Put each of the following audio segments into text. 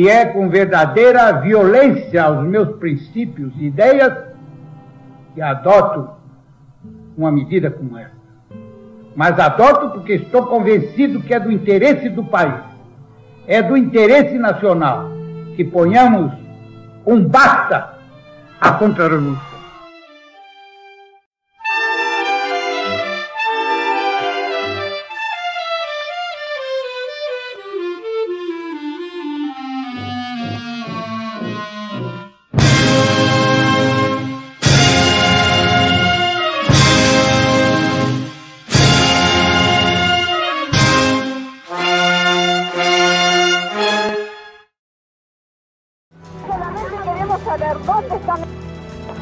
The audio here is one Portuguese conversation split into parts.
E é com verdadeira violência aos meus princípios e ideias que adoto uma medida como essa. Mas adoto porque estou convencido que é do interesse do país, é do interesse nacional que ponhamos um basta à contra-revolução.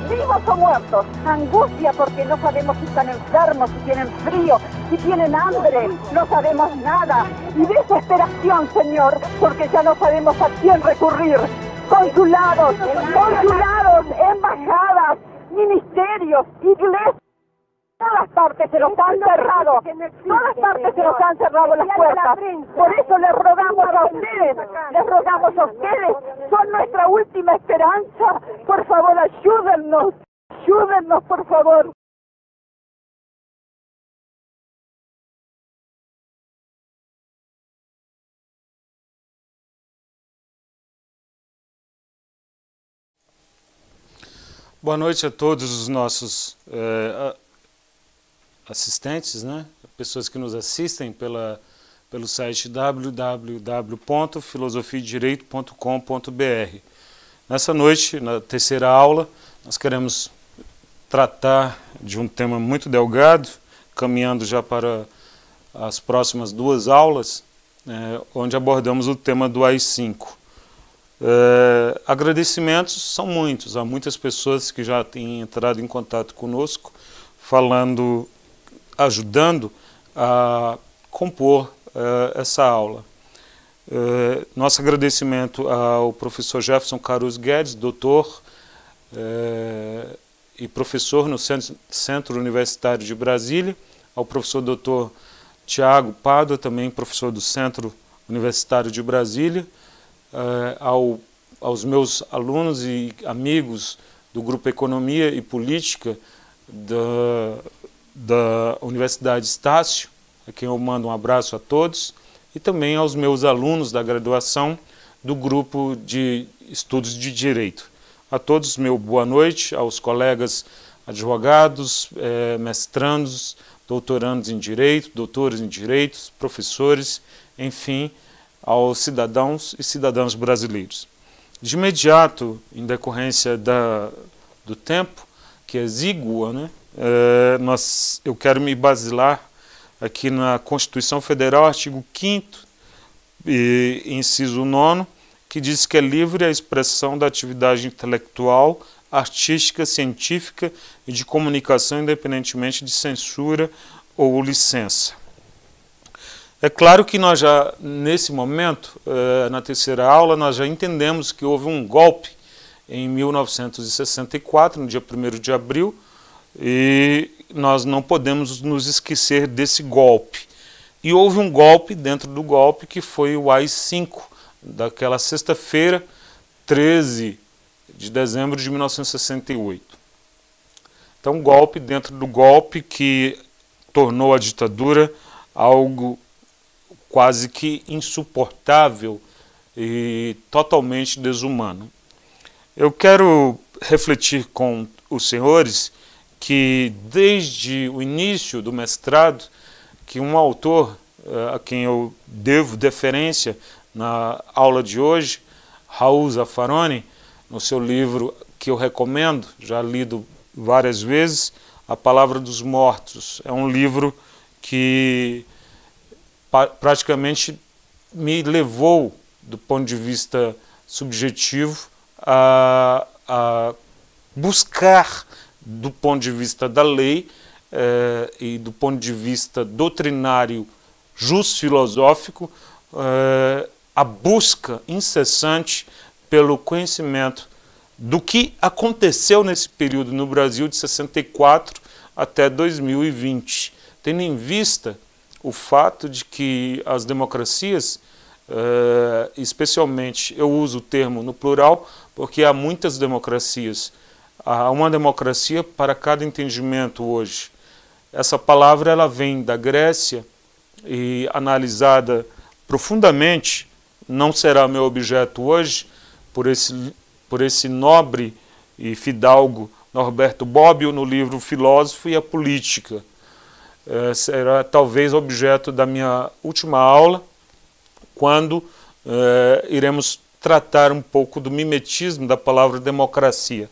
vivos o muertos, angustia porque no sabemos si están enfermos, si tienen frío, si tienen hambre, no sabemos nada, y desesperación, Señor, porque ya no sabemos a quién recurrir, consulados, consulados, embajadas, ministerios, iglesias todas partes se los han cerrado, todas partes se los han cerrado las puertas. Por eso les rogamos a ustedes, les rogamos a ustedes, son nuestra última esperanza. Por favor, ayúdennos, ayúdennos, por favor. Buenas noches a todos los nuestros eh, assistentes, né? pessoas que nos assistem pela, pelo site www.filosofiedireito.com.br. Nessa noite, na terceira aula, nós queremos tratar de um tema muito delgado, caminhando já para as próximas duas aulas, é, onde abordamos o tema do AI-5. É, agradecimentos são muitos, há muitas pessoas que já têm entrado em contato conosco, falando ajudando a compor uh, essa aula. Uh, nosso agradecimento ao professor Jefferson Caruso Guedes, doutor uh, e professor no Centro, Centro Universitário de Brasília, ao professor doutor Tiago Pado, também professor do Centro Universitário de Brasília, ao, aos meus alunos e amigos do Grupo Economia e Política da da Universidade Estácio, a quem eu mando um abraço a todos, e também aos meus alunos da graduação do grupo de estudos de direito. A todos, meu boa noite, aos colegas advogados, eh, mestrandos, doutorandos em direito, doutores em direitos, professores, enfim, aos cidadãos e cidadãs brasileiros. De imediato, em decorrência da, do tempo, que é exígua, né, é, nós, eu quero me basilar aqui na Constituição Federal, artigo 5 e inciso 9, que diz que é livre a expressão da atividade intelectual, artística, científica e de comunicação, independentemente de censura ou licença. É claro que nós já, nesse momento, eh, na terceira aula, nós já entendemos que houve um golpe em 1964, no dia 1 de abril, e nós não podemos nos esquecer desse golpe. E houve um golpe dentro do golpe que foi o AI-5, daquela sexta-feira, 13 de dezembro de 1968. Então, um golpe dentro do golpe que tornou a ditadura algo quase que insuportável e totalmente desumano. Eu quero refletir com os senhores que desde o início do mestrado, que um autor eh, a quem eu devo deferência na aula de hoje, Raul Zaffaroni, no seu livro que eu recomendo, já lido várias vezes, A Palavra dos Mortos. É um livro que praticamente me levou, do ponto de vista subjetivo, a, a buscar do ponto de vista da lei eh, e do ponto de vista doutrinário justo-filosófico, eh, a busca incessante pelo conhecimento do que aconteceu nesse período no Brasil de 64 até 2020, tendo em vista o fato de que as democracias, eh, especialmente eu uso o termo no plural, porque há muitas democracias Há uma democracia para cada entendimento hoje. Essa palavra ela vem da Grécia e analisada profundamente, não será meu objeto hoje, por esse, por esse nobre e fidalgo Norberto Bobbio no livro Filósofo e a Política. É, será talvez objeto da minha última aula, quando é, iremos tratar um pouco do mimetismo da palavra democracia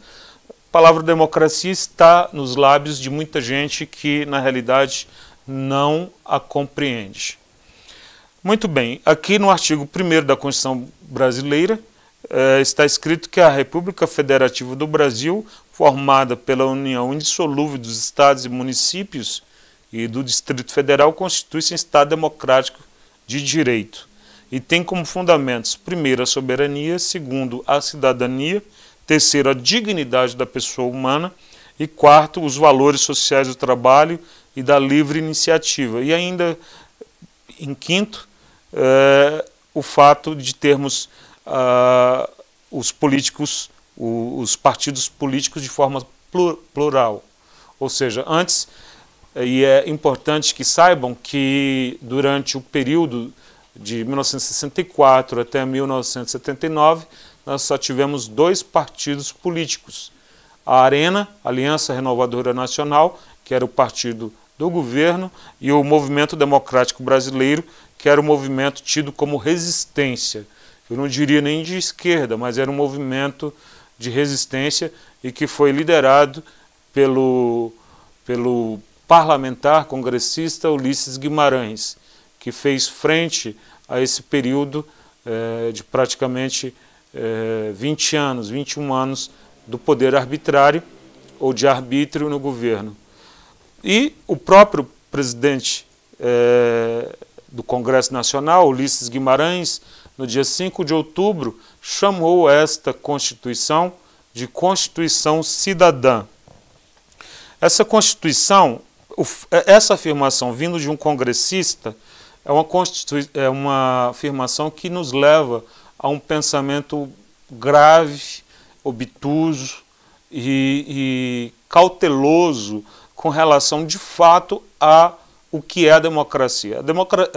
palavra democracia está nos lábios de muita gente que, na realidade, não a compreende. Muito bem, aqui no artigo 1 da Constituição Brasileira eh, está escrito que a República Federativa do Brasil, formada pela união indissolúvel dos estados e municípios e do Distrito Federal, constitui-se um Estado democrático de direito e tem como fundamentos, primeiro, a soberania, segundo, a cidadania, Terceiro, a dignidade da pessoa humana. E quarto, os valores sociais do trabalho e da livre iniciativa. E ainda, em quinto, é, o fato de termos ah, os políticos, os partidos políticos de forma plural. Ou seja, antes, eh, e é importante que saibam que durante o período de 1964 até 1979, nós só tivemos dois partidos políticos. A Arena, Aliança Renovadora Nacional, que era o partido do governo, e o Movimento Democrático Brasileiro, que era o movimento tido como resistência. Eu não diria nem de esquerda, mas era um movimento de resistência e que foi liderado pelo, pelo parlamentar congressista Ulisses Guimarães, que fez frente a esse período eh, de praticamente é, eh, 20 anos, 21 anos do poder arbitrário ou de arbítrio no governo. E o próprio presidente é, do Congresso Nacional, Ulisses Guimarães, no dia 5 de outubro, chamou esta Constituição de Constituição Cidadã. Essa Constituição, eh, essa afirmação vindo de um congressista, é uma, é uma afirmação que nos leva a um pensamento grave, obtuso e, e cauteloso com relação de fato a o que é a democracia. A, democra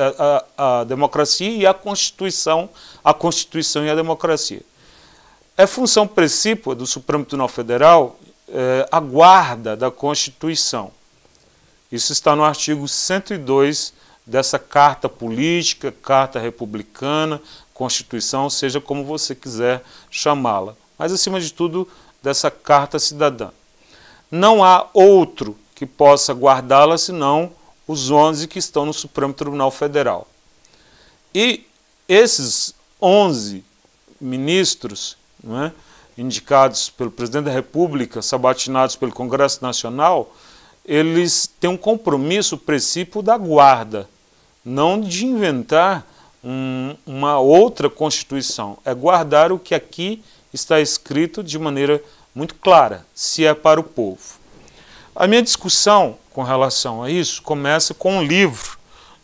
a, a, democracia e a Constituição, a Constituição e a democracia. É função precípua do Supremo Tribunal Federal é, a guarda da Constituição. Isso está no artigo 102 dessa Carta Política, Carta Republicana, Constituição, seja como você quiser chamá-la, mas acima de tudo dessa Carta Cidadã. Não há outro que possa guardá-la senão os 11 que estão no Supremo Tribunal Federal. E esses 11 ministros é, indicados pelo presidente da República, sabatinados pelo Congresso Nacional, eles têm um compromisso, o princípio da guarda, não de inventar um, uma outra Constituição, é guardar o que aqui está escrito de maneira muito clara, se é para o povo. A minha discussão com relação a isso começa com um livro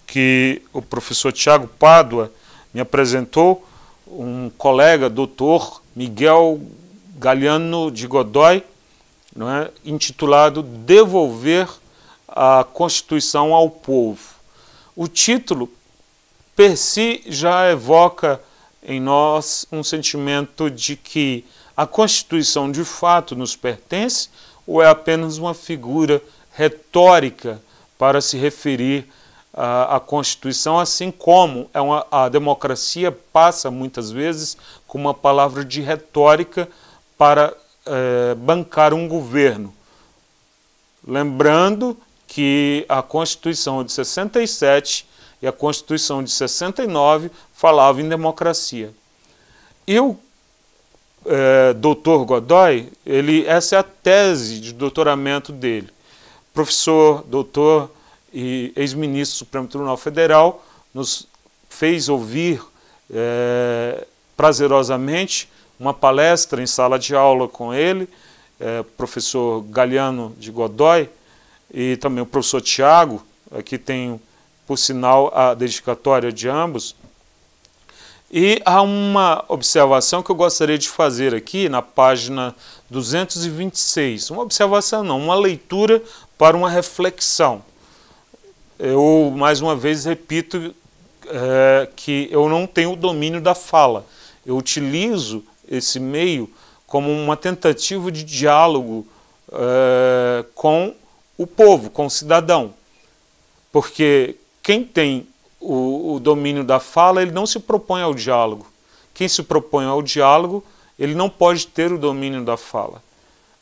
que o professor Tiago Pádua me apresentou, um colega, doutor Miguel Galiano de Godoy, não é, intitulado Devolver a Constituição ao Povo. O título per si já evoca em nós um sentimento de que a Constituição de fato nos pertence ou é apenas uma figura retórica para se referir à Constituição, assim como é uma, a democracia passa muitas vezes com uma palavra de retórica para é, bancar um governo. Lembrando que a Constituição de 67 e a Constituição de 69 falava em democracia. E o é, doutor Godoy, ele, essa é a tese de doutoramento dele. Professor, doutor e ex-ministro do Supremo Tribunal Federal, nos fez ouvir é, prazerosamente uma palestra em sala de aula com ele, é, professor Galiano de Godoy, e também o professor Tiago, aqui é, tem por sinal a dedicatória de ambos. E há uma observação que eu gostaria de fazer aqui na página 226. Uma observação, não, uma leitura para uma reflexão. Eu, mais uma vez, repito é, que eu não tenho o domínio da fala. Eu utilizo esse meio como uma tentativa de diálogo é, com o povo, com o cidadão. Porque quem tem o, o domínio da fala, ele não se propõe ao diálogo. Quem se propõe ao diálogo, ele não pode ter o domínio da fala.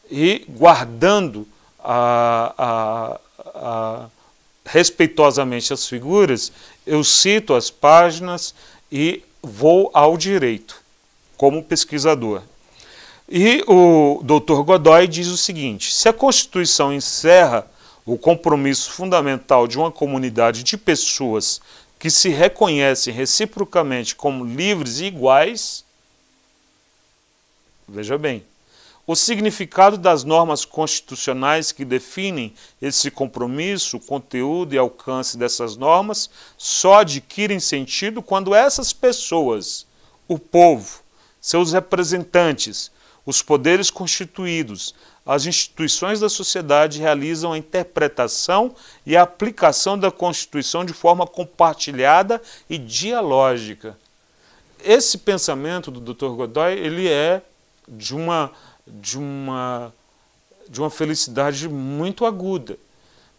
E guardando a, a, a, respeitosamente as figuras, eu cito as páginas e vou ao direito, como pesquisador. E o Dr. Godoy diz o seguinte: se a Constituição encerra o compromisso fundamental de uma comunidade de pessoas que se reconhecem reciprocamente como livres e iguais, veja bem, o significado das normas constitucionais que definem esse compromisso, o conteúdo e alcance dessas normas só adquirem sentido quando essas pessoas, o povo, seus representantes, os poderes constituídos, as instituições da sociedade realizam a interpretação e a aplicação da Constituição de forma compartilhada e dialógica. Esse pensamento do Dr. Godoy, ele é de uma de uma de uma felicidade muito aguda.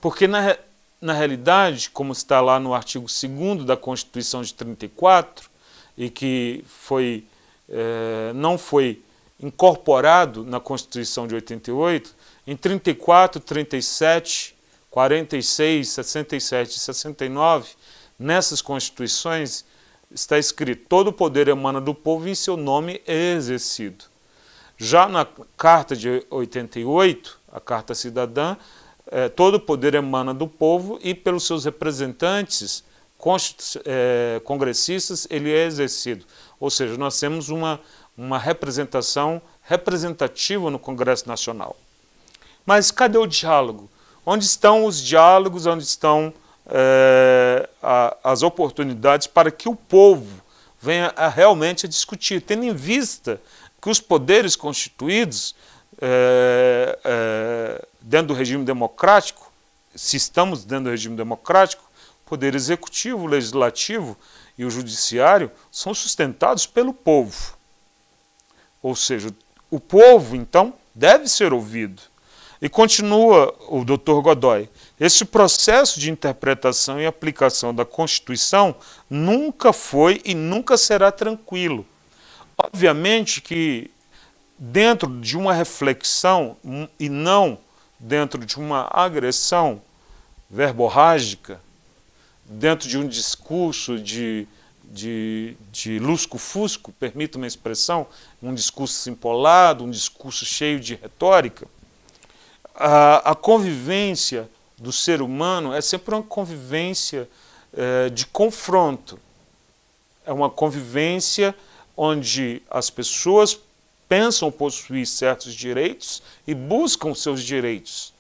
Porque na na realidade, como está lá no artigo 2 da Constituição de 34 e que foi é, não foi incorporado na Constituição de 88, em 34, 37, 46, 67 e 69, nessas constituições está escrito: todo o poder emana do povo e em seu nome é exercido. Já na Carta de 88, a Carta Cidadã, é, todo o poder emana do povo e pelos seus representantes é, congressistas ele é exercido. Ou seja, nós temos uma uma representação representativa no Congresso Nacional. Mas cadê o diálogo? Onde estão os diálogos, onde estão é, a, as oportunidades para que o povo venha a realmente a discutir, tendo em vista que os poderes constituídos é, é, dentro do regime democrático, se estamos dentro do regime democrático, poder executivo, legislativo e o judiciário são sustentados pelo povo. Ou seja, o povo, então, deve ser ouvido. E continua o Dr. Godoy: esse processo de interpretação e aplicação da Constituição nunca foi e nunca será tranquilo. Obviamente que, dentro de uma reflexão e não dentro de uma agressão verborrágica, dentro de um discurso de de, de lusco-fusco, permita uma expressão, um discurso empolado, um discurso cheio de retórica, a, a, convivência do ser humano é sempre uma convivência é, de confronto. É uma convivência onde as pessoas pensam possuir certos direitos e buscam seus direitos.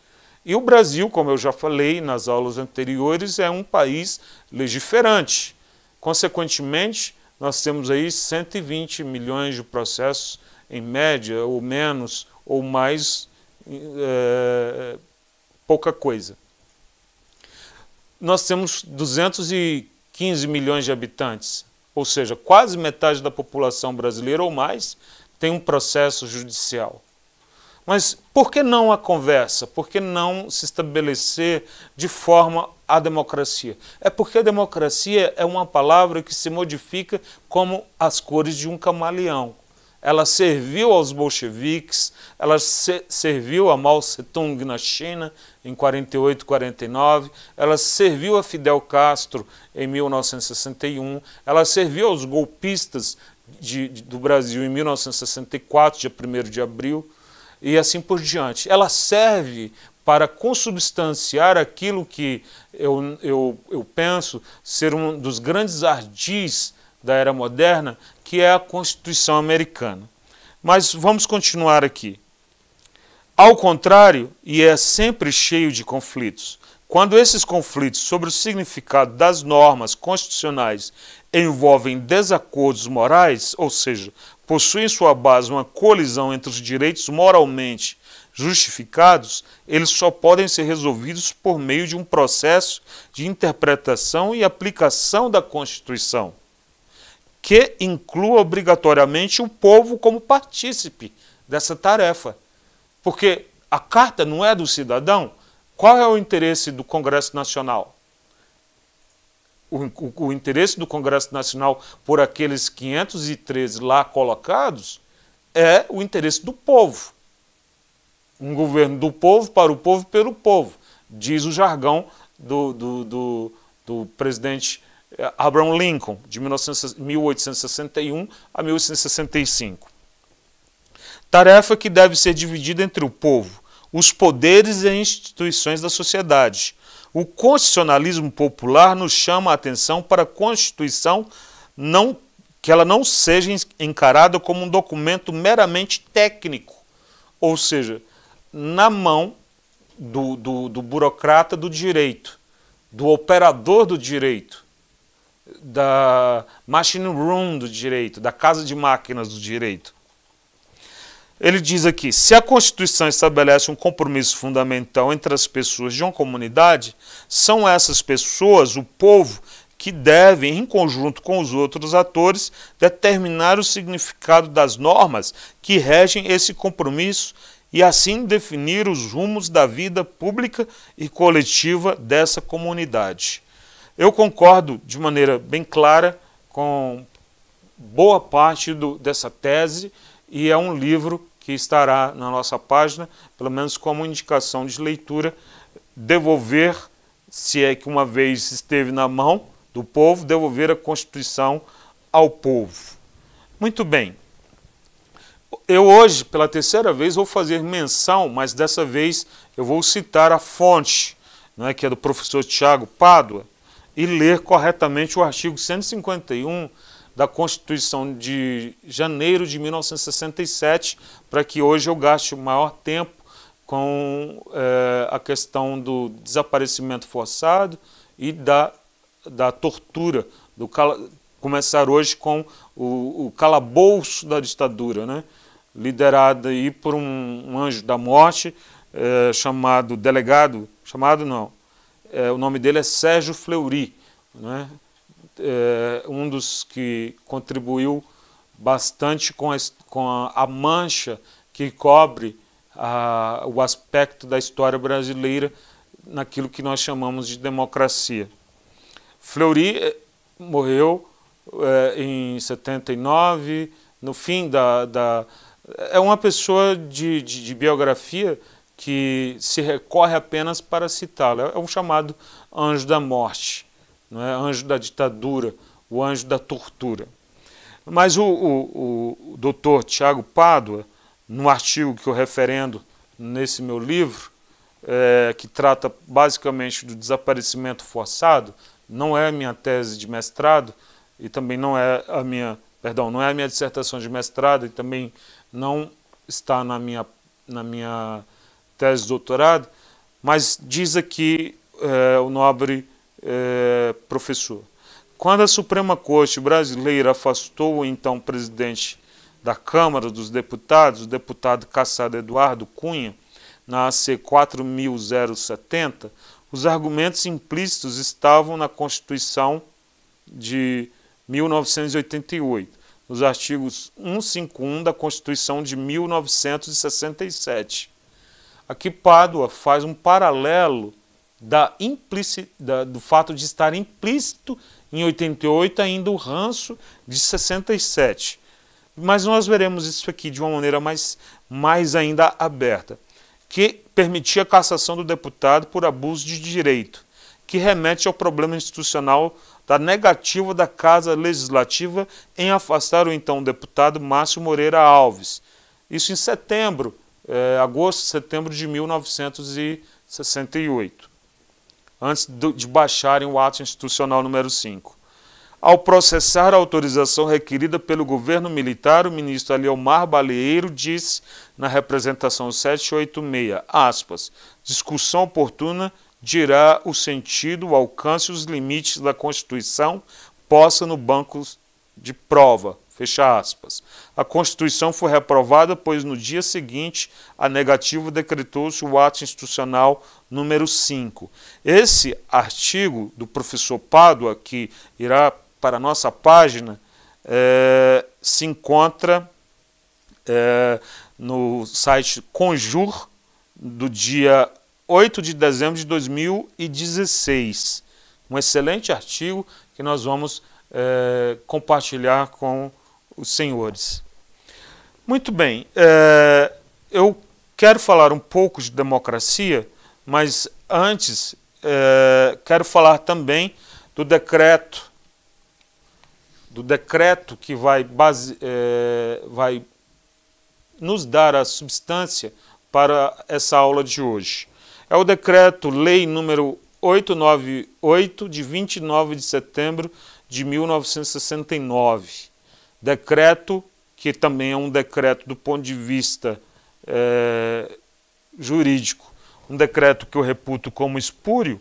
E o Brasil, como eu já falei nas aulas anteriores, é um país legiferante. Consequentemente, nós temos aí 120 milhões de processos, em média, ou menos, ou mais, é, pouca coisa. Nós temos 215 milhões de habitantes, ou seja, quase metade da população brasileira ou mais tem um processo judicial. Mas por que não a conversa? Por que não se estabelecer de forma a democracia? É porque a democracia é uma palavra que se modifica como as cores de um camaleão. Ela serviu aos bolcheviques, ela se serviu a Mao Zedong na China em 48, 49, ela serviu a Fidel Castro em 1961, ela serviu aos golpistas de, de, do Brasil em 1964, dia 1 de abril, e assim por diante. Ela serve para consubstanciar aquilo que eu, eu, eu penso ser um dos grandes ardis da era moderna, que é a Constituição americana. Mas vamos continuar aqui. Ao contrário, e é sempre cheio de conflitos, quando esses conflitos sobre o significado das normas constitucionais envolvem desacordos morais, ou seja, possuem sua base uma colisão entre os direitos moralmente justificados, eles só podem ser resolvidos por meio de um processo de interpretação e aplicação da Constituição, que inclua obrigatoriamente o povo como partícipe dessa tarefa. Porque a carta não é do cidadão. Qual é o interesse do Congresso Nacional? O, o, o, interesse do Congresso Nacional por aqueles 513 lá colocados é o interesse do povo. Um governo do povo, para o povo, pelo povo, diz o jargão do, do, do, do presidente eh, Abraham Lincoln, de 1861 a 1865. Tarefa que deve ser dividida entre o povo, os poderes e as instituições da sociedade. O constitucionalismo popular nos chama a atenção para a Constituição não, que ela não seja encarada como um documento meramente técnico, ou seja, na mão do, do, do burocrata do direito, do operador do direito, da machine room do direito, da casa de máquinas do direito. Ele diz aqui: se a Constituição estabelece um compromisso fundamental entre as pessoas de uma comunidade, são essas pessoas, o povo, que devem, em conjunto com os outros atores, determinar o significado das normas que regem esse compromisso e assim definir os rumos da vida pública e coletiva dessa comunidade. Eu concordo de maneira bem clara com boa parte do, dessa tese e é um livro que estará na nossa página, pelo menos como indicação de leitura, devolver, se é que uma vez esteve na mão do povo, devolver a Constituição ao povo. Muito bem, eu hoje, pela terceira vez, vou fazer menção, mas dessa vez eu vou citar a fonte, né, que é do professor Tiago Pádua, e ler corretamente o artigo 151 da Constituição de janeiro de 1967, para que hoje eu gaste o maior tempo com é, a questão do desaparecimento forçado e da, da tortura, do cala, começar hoje com o, o calabouço da ditadura, né? liderada aí por um, anjo da morte é, chamado delegado, chamado não, é, o nome dele é Sérgio Fleury, né? É, um dos que contribuiu bastante com a, com a, a mancha que cobre a, o aspecto da história brasileira naquilo que nós chamamos de democracia. Fleury é, morreu é, em 79, no fim da, da é uma pessoa de, de, de biografia que se recorre apenas para citá-la. É um chamado anjo da morte, não é? anjo da ditadura, o anjo da tortura. Mas o, o, o doutor Tiago Pádua, no artigo que eu referendo nesse meu livro, é, que trata basicamente do desaparecimento forçado, não é a minha tese de mestrado e também não é a minha perdão, não é a minha dissertação de mestrado e também não está na minha, na minha tese de doutorado, mas diz aqui é, o nobre é, professor. Quando a Suprema Corte brasileira afastou o então presidente da Câmara dos Deputados, o deputado caçado Eduardo Cunha, na AC 4070, os argumentos implícitos estavam na Constituição de 1988, nos artigos 151 da Constituição de 1967. Aqui Pádua faz um paralelo da da, do fato de estar implícito em 88 ainda o ranço de 67. Mas nós veremos isso aqui de uma maneira mais, mais ainda aberta, que permitia a cassação do deputado por abuso de direito, que remete ao problema institucional da tá negativa da Casa Legislativa em afastar o então deputado Márcio Moreira Alves. Isso em setembro, eh, agosto, setembro de 1968, antes do, de baixarem o ato institucional número 5. Ao processar a autorização requerida pelo governo militar, o ministro Aliomar Baleeiro disse, na representação 786, aspas, discussão oportuna dirá o sentido, o alcance e os limites da Constituição possa no banco de prova. Fecha aspas. A Constituição foi reprovada, pois no dia seguinte a negativa decretou-se o ato institucional número 5. Esse artigo do professor Pádua, que irá para a nossa página, é, se encontra é, no site Conjur, do dia 8 de dezembro de 2016. Um excelente artigo que nós vamos é, compartilhar com os senhores. Muito bem, é, eu quero falar um pouco de democracia, mas antes é, quero falar também do decreto do decreto que vai, base, é, vai nos dar a substância para essa aula de hoje é o decreto-lei número 898 de 29 de setembro de 1969. Decreto que também é um decreto do ponto de vista é, jurídico, um decreto que eu reputo como espúrio,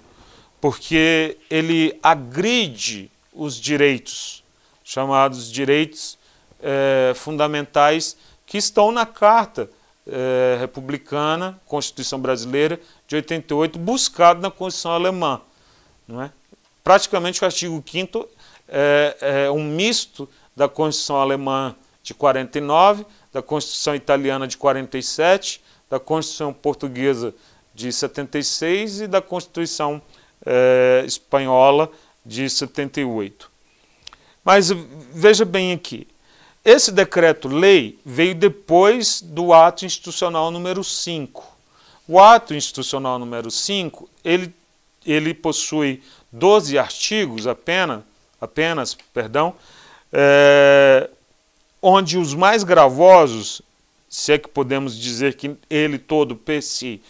porque ele agride os direitos, chamados direitos eh, fundamentais, que estão na Carta eh, Republicana, Constituição Brasileira de 88, buscado na Constituição alemã. Não é? Praticamente o artigo 5 é, é um misto da Constituição alemã de 49, da Constituição italiana de 47, da Constituição portuguesa de 76 e da Constituição é, espanhola de 78. Mas veja bem aqui, esse decreto-lei veio depois do ato institucional número 5. O ato institucional número 5, ele, ele possui 12 artigos apenas, apenas perdão, é, onde os mais gravosos, se é que podemos dizer que ele todo per si,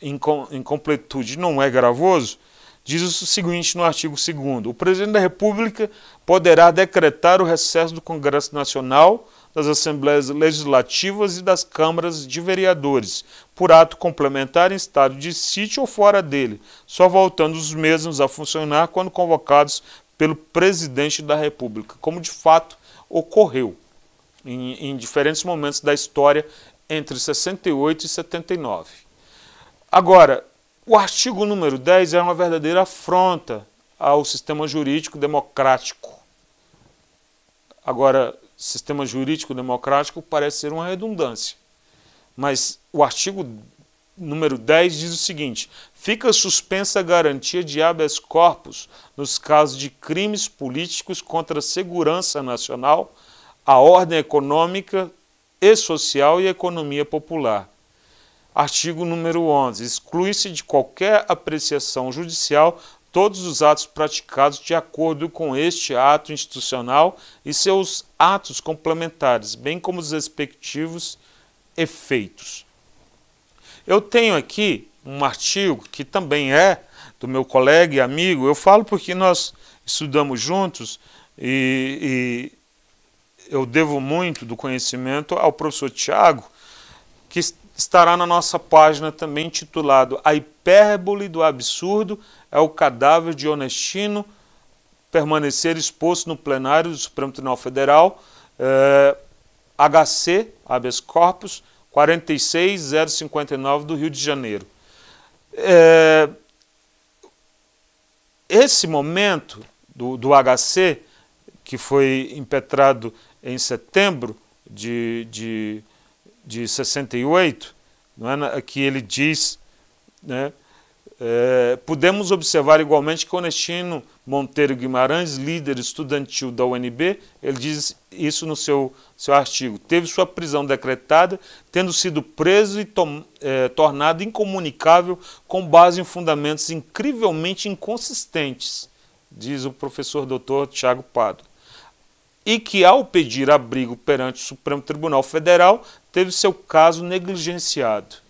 em, em completude, não é gravoso, diz o seguinte no artigo 2 O presidente da República poderá decretar o recesso do Congresso Nacional das Assembleias Legislativas e das Câmaras de Vereadores, por ato complementar em estado de sítio ou fora dele, só voltando os mesmos a funcionar quando convocados pelo presidente da República, como de fato ocorreu em, em diferentes momentos da história entre 68 e 79. Agora, o artigo número 10 é uma verdadeira afronta ao sistema jurídico democrático. Agora, sistema jurídico democrático parece ser uma redundância. Mas o artigo número 10 diz o seguinte: fica suspensa a garantia de habeas corpus nos casos de crimes políticos contra a segurança nacional, a ordem econômica e social e a economia popular. Artigo número 11. Exclui-se de qualquer apreciação judicial todos os atos praticados de acordo com este ato institucional e seus atos complementares, bem como os respectivos efeitos. Eu tenho aqui um artigo que também é do meu colega e amigo, eu falo porque nós estudamos juntos e, e eu devo muito do conhecimento ao professor Tiago, que estará na nossa página também intitulado A Hipérbole do Absurdo é o cadáver de Onestino permanecer exposto no plenário do Supremo Tribunal Federal, eh, HC, habeas corpus, 46059 do Rio de Janeiro. Eh, esse momento do, do, HC, que foi impetrado em setembro de, de, de 68, não é, que ele diz né, é, podemos observar igualmente que Onestino Monteiro Guimarães, líder estudantil da UNB, ele diz isso no seu, seu artigo. Teve sua prisão decretada, tendo sido preso e tom, é, tornado incomunicável com base em fundamentos incrivelmente inconsistentes, diz o professor doutor Tiago Pado. E que, ao pedir abrigo perante o Supremo Tribunal Federal, teve seu caso negligenciado.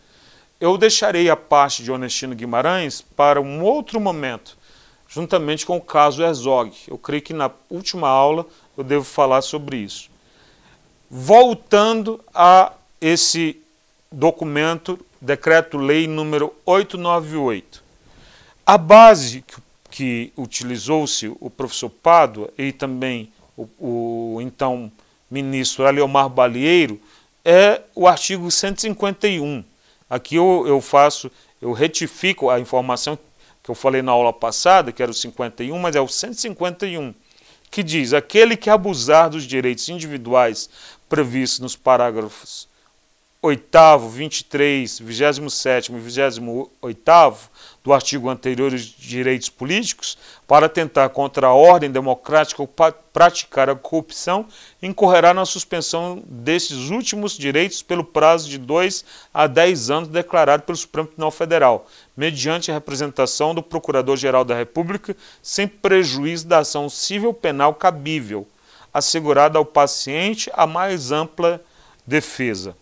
Eu deixarei a parte de Onestino Guimarães para um outro momento, juntamente com o caso Herzog. Eu creio que na última aula eu devo falar sobre isso. Voltando a esse documento, decreto-lei número 898. A base que, utilizou-se o professor Pádua e também o, o então ministro Aleomar Balieiro é o artigo 151 Aqui eu, eu faço, eu retifico a informação que eu falei na aula passada, que era o 51, mas é o 151, que diz: aquele que abusar dos direitos individuais previstos nos parágrafos 8 23, 27 e 28 do artigo anterior de direitos políticos, para tentar contra a ordem democrática ou praticar a corrupção, incorrerá na suspensão desses últimos direitos pelo prazo de 2 a 10 anos declarado pelo Supremo Tribunal Federal, mediante a representação do Procurador-Geral da República, sem prejuízo da ação civil penal cabível, assegurada ao paciente a mais ampla defesa.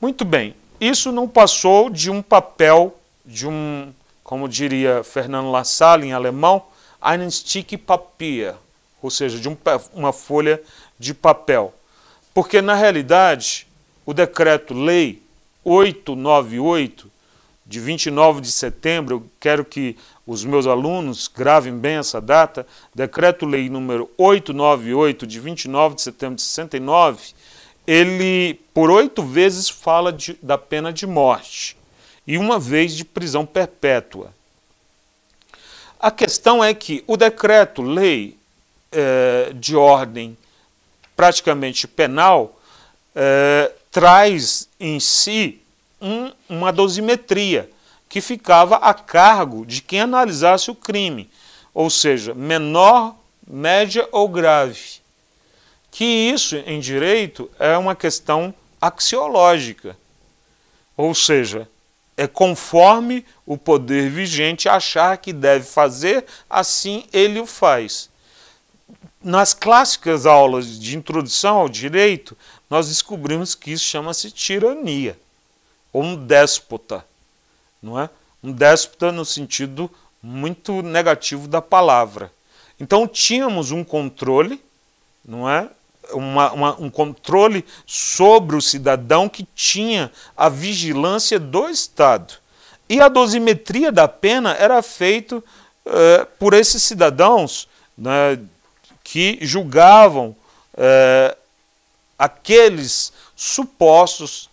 Muito bem, isso não passou de um papel, de um, como diria Fernando Lassalle em alemão, ein Stück Papier, ou seja, de um, uma folha de papel. Porque, na realidade, o decreto-lei 898, de 29 de setembro, eu quero que os meus alunos gravem bem essa data, decreto-lei número 898, de 29 de setembro de 69, ele por oito vezes fala de, da pena de morte e uma vez de prisão perpétua. A questão é que o decreto-lei é, de ordem praticamente penal é, traz em si um, uma dosimetria que ficava a cargo de quem analisasse o crime, ou seja, menor, média ou grave que isso em direito é uma questão axiológica, ou seja, é conforme o poder vigente achar que deve fazer, assim ele o faz. Nas clássicas aulas de introdução ao direito, nós descobrimos que isso chama-se tirania, ou um déspota, não é? Um déspota no sentido muito negativo da palavra. Então tínhamos um controle, não é, uma, uma, um controle sobre o cidadão que tinha a vigilância do Estado. E a dosimetria da pena era feita eh, por esses cidadãos né, que julgavam eh, aqueles supostos,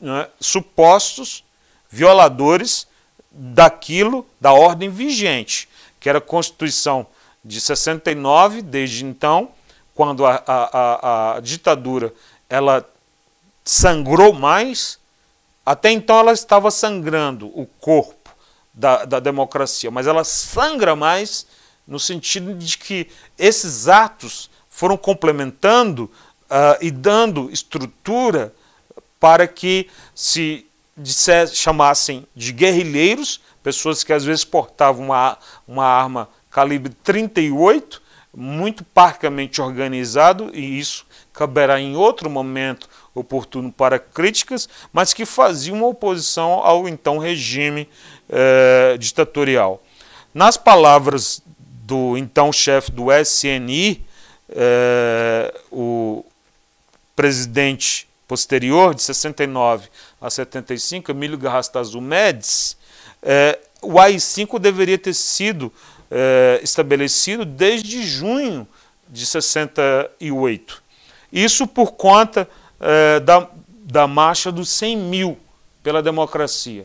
né, supostos violadores daquilo, da ordem vigente, que era a Constituição de 69, desde então, quando a, a, a, a ditadura ela sangrou mais, até então ela estava sangrando o corpo da, da democracia, mas ela sangra mais no sentido de que esses atos foram complementando uh, e dando estrutura para que se chamassem de guerrilheiros, pessoas que às vezes portavam uma, uma arma calibre 38, muito parcamente organizado, e isso caberá em outro momento oportuno para críticas, mas que fazia uma oposição ao então regime eh, ditatorial. Nas palavras do então chefe do SNI, eh, o presidente posterior, de 69 a 75, Emílio Garrastazu Médici, eh, o AI-5 deveria ter sido eh, estabelecido desde junho de 68. Isso por conta eh, da, da marcha dos 100 mil pela democracia,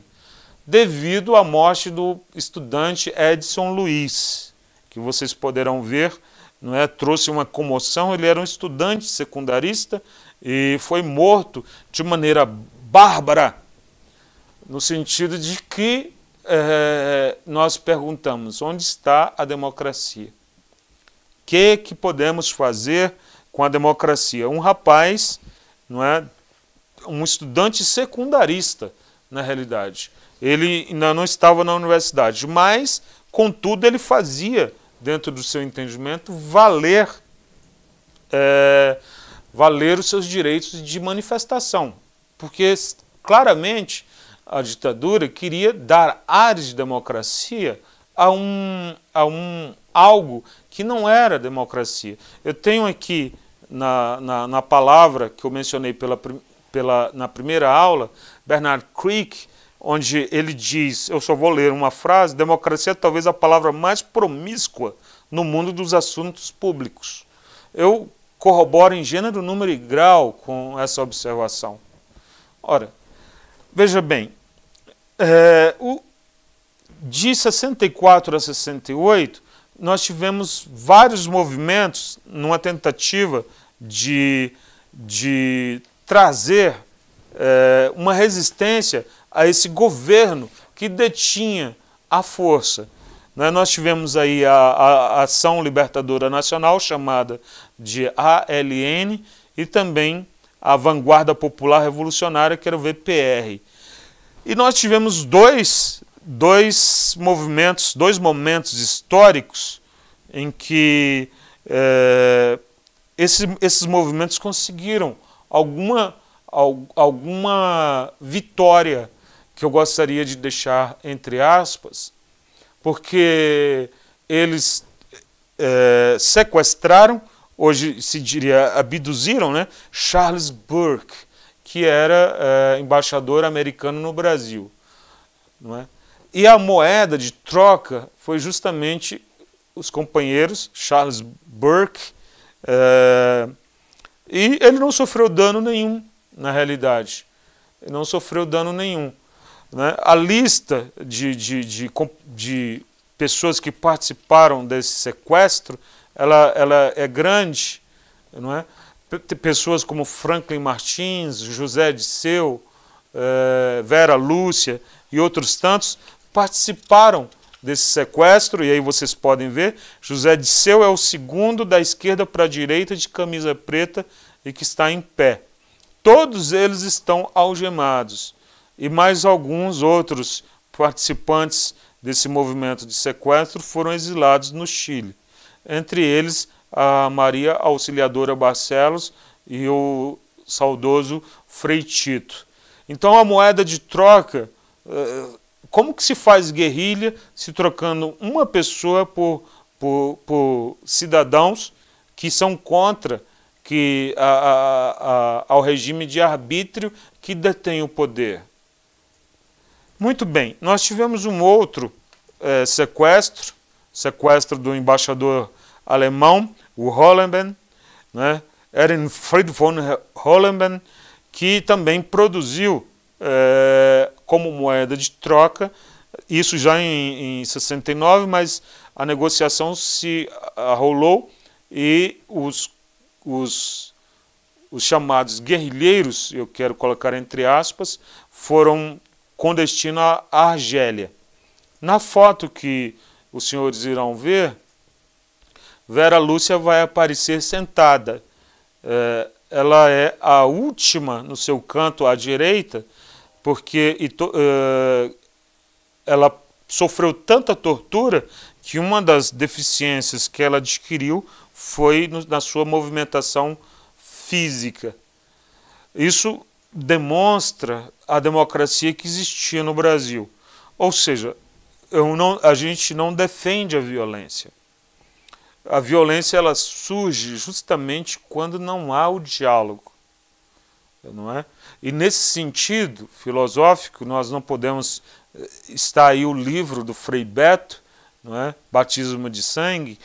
devido à morte do estudante Edson Luiz, que vocês poderão ver, não é, trouxe uma comoção. Ele era um estudante secundarista e foi morto de maneira bárbara, no sentido de que é, nós perguntamos onde está a democracia? O que, que podemos fazer com a democracia? Um rapaz, não é, um estudante secundarista, na realidade. Ele ainda não estava na universidade, mas, contudo, ele fazia, dentro do seu entendimento, valer, é, valer os seus direitos de manifestação. Porque, claramente, a ditadura queria dar ares de democracia a um, a um algo que não era democracia. Eu tenho aqui na, na, na palavra que eu mencionei pela, pela, na primeira aula, Bernard Crick, onde ele diz, eu só vou ler uma frase, democracia é talvez a palavra mais promíscua no mundo dos assuntos públicos. Eu corroboro em gênero, número e grau com essa observação. Ora, veja bem, é, o, de 64 a 68, nós tivemos vários movimentos numa tentativa de, de trazer é, uma resistência a esse governo que detinha a força. Né? Nós tivemos aí a, a Ação Libertadora Nacional, chamada de ALN, e também a Vanguarda Popular Revolucionária, que era o VPR. E nós tivemos dois, dois movimentos, dois momentos históricos em que é, esse, esses movimentos conseguiram alguma, alguma vitória que eu gostaria de deixar entre aspas, porque eles é, sequestraram, hoje se diria abduziram, né? Charles Burke, que era é, embaixador americano no Brasil. Não é? E a moeda de troca foi justamente os companheiros, Charles Burke, é, e ele não sofreu dano nenhum, na realidade. Ele não sofreu dano nenhum. Né? A lista de, de, de, de, pessoas que participaram desse sequestro, ela, ela é grande, não é? pessoas como Franklin Martins, José de eh, Vera Lúcia e outros tantos participaram desse sequestro, e aí vocês podem ver, José de é o segundo da esquerda para a direita de camisa preta e que está em pé. Todos eles estão algemados e mais alguns outros participantes desse movimento de sequestro foram exilados no Chile. Entre eles, a Maria Auxiliadora Barcelos e o saudoso Frei Tito. Então a moeda de troca, eh, como que se faz guerrilha se trocando uma pessoa por, por, por cidadãos que são contra que a, a, a, ao regime de arbítrio que detém o poder? Muito bem, nós tivemos um outro é, sequestro, sequestro do embaixador alemão, o Hollenben, né? Ehrenfried von Hollenben, que também produziu é, como moeda de troca, isso já em, em 69, mas a negociação se arrolou e os, os, os chamados guerrilheiros, eu quero colocar entre aspas, foram com destino à Argélia. Na foto que os senhores irão ver, Vera Lúcia vai aparecer sentada. É, ela é a última no seu canto à direita, porque é, ela sofreu tanta tortura que uma das deficiências que ela adquiriu foi no, na sua movimentação física. Isso demonstra a democracia que existia no Brasil. Ou seja, não, a gente não defende a violência a violência ela surge justamente quando não há o diálogo, não é? E nesse sentido filosófico nós não podemos eh, está aí o livro do Frei Beto, não é? Batismo de Sangue,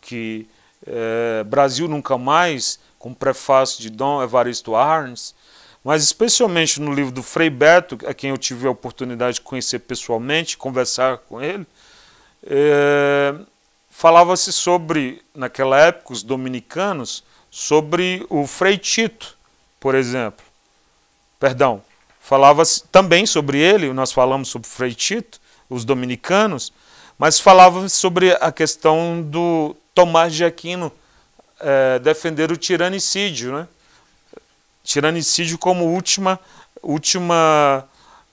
que é, Brasil nunca mais, com prefácio de Dom Evaristo Arns, mas especialmente no livro do Frei Beto, a quem eu tive a oportunidade de conhecer pessoalmente, conversar com ele, é, falava-se sobre, naquela época, os dominicanos, sobre o Frei Tito, por exemplo. Perdão, falava-se também sobre ele, nós falamos sobre Frei Tito, os dominicanos, mas falava-se sobre a questão do Tomás de Aquino é, defender o tiranicídio, né? Tiranicídio como última, última